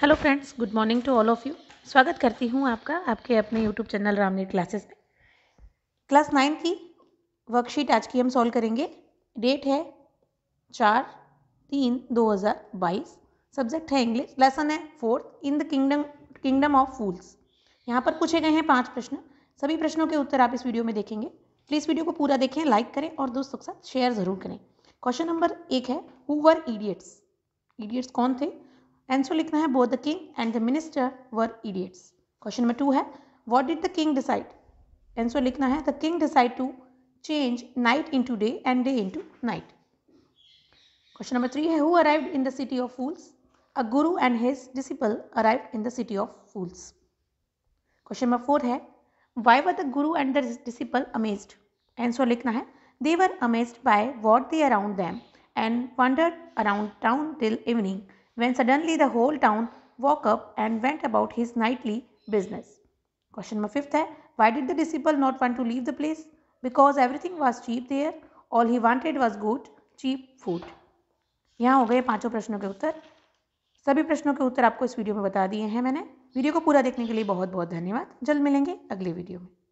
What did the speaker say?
Hello friends good morning to all of you स्वागत करती हूँ आपका आपके अपने यूट्यूब चैनल रामनीर क्लासेस में क्लास नाइन की वर्कशीट आज की हम सॉल्व करेंगे डेट है चार तीन दो हज़ार बाईस सब्जेक्ट है इंग्लिश लेसन है fourth in the kingdom kingdom of fools यहाँ पर पूछे गए हैं पाँच प्रश्न सभी प्रश्नों के उत्तर आप इस वीडियो में देखेंगे प्लीज़ वीडियो को पूरा देखें लाइक करें और दोस्तों के साथ शेयर ज़रूर करें क्वेश्चन नंबर एक है हु वर इडियट्स इडियट्स कौन थे आंसर लिखना है both the king and the minister were idiots question number two है what did the king decide answer लिखना है the king decide to change night into day and day into night question number three है who arrived in the city of fools a guru and his disciple arrived in the city of fools question number four है why were the guru and the disciple amazed answer लिखना है they were amazed by what they around them and wander around town till evening when suddenly the whole town woke up and went about his nightly business. Question number fifth hai, why did the disciple not want to leave the place? Because everything was cheap there. All he wanted was good cheap food. यहाँ हो गए पांचों प्रश्नों के उत्तर सभी प्रश्नों के उत्तर आपको इस वीडियो में बता दिए हैं मैंने वीडियो को पूरा देखने के लिए बहुत बहुत धन्यवाद जल्द मिलेंगे अगले वीडियो में